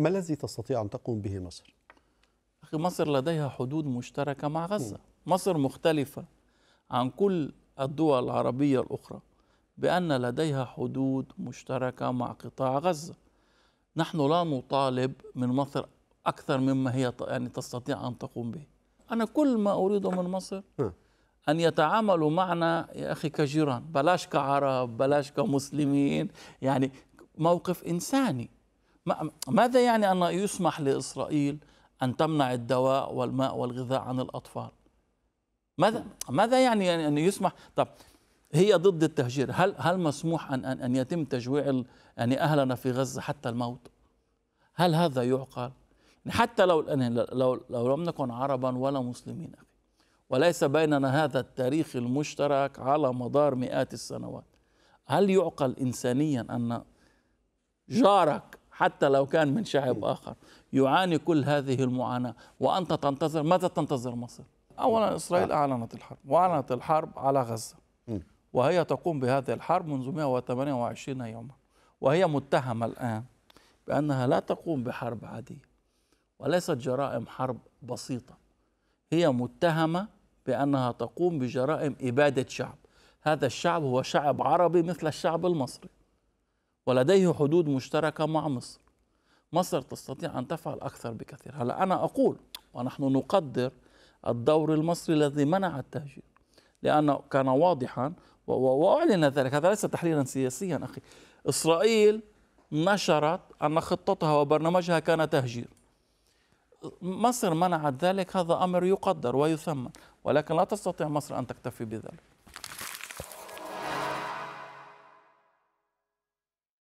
ما الذي تستطيع أن تقوم به مصر؟ أخي مصر لديها حدود مشتركة مع غزة مصر مختلفة عن كل الدول العربية الأخرى بأن لديها حدود مشتركة مع قطاع غزة نحن لا نطالب من مصر أكثر مما هي يعني تستطيع أن تقوم به أنا كل ما أريده من مصر أن يتعاملوا معنا يا أخي كجيران بلاش كعرب بلاش كمسلمين يعني موقف إنساني ماذا يعني أن يسمح لإسرائيل أن تمنع الدواء والماء والغذاء عن الأطفال ماذا ماذا يعني, يعني أن يسمح طب هي ضد التهجير هل هل مسموح أن أن, أن يتم تجويع يعني أهلنا في غزة حتى الموت هل هذا يعقل يعني حتى لو يعني لو لو لم نكن عربا ولا مسلمين أخي وليس بيننا هذا التاريخ المشترك على مدار مئات السنوات هل يعقل إنسانيا أن جارك حتى لو كان من شعب آخر يعاني كل هذه المعاناة وأنت تنتظر ماذا تنتظر مصر؟ أولا إسرائيل آه. أعلنت الحرب وأعلنت الحرب على غزة وهي تقوم بهذه الحرب منذ 128 يوما وهي متهمة الآن بأنها لا تقوم بحرب عادية وليست جرائم حرب بسيطة هي متهمة بأنها تقوم بجرائم إبادة شعب هذا الشعب هو شعب عربي مثل الشعب المصري ولديه حدود مشتركة مع مصر مصر تستطيع أن تفعل أكثر بكثير هلا أنا أقول ونحن نقدر الدور المصري الذي منع التهجير لأنه كان واضحا وأعلن ذلك هذا ليس تحليلا سياسيا أخي إسرائيل نشرت أن خطتها وبرنامجها كان تهجير مصر منعت ذلك هذا أمر يقدر ويثمن ولكن لا تستطيع مصر أن تكتفي بذلك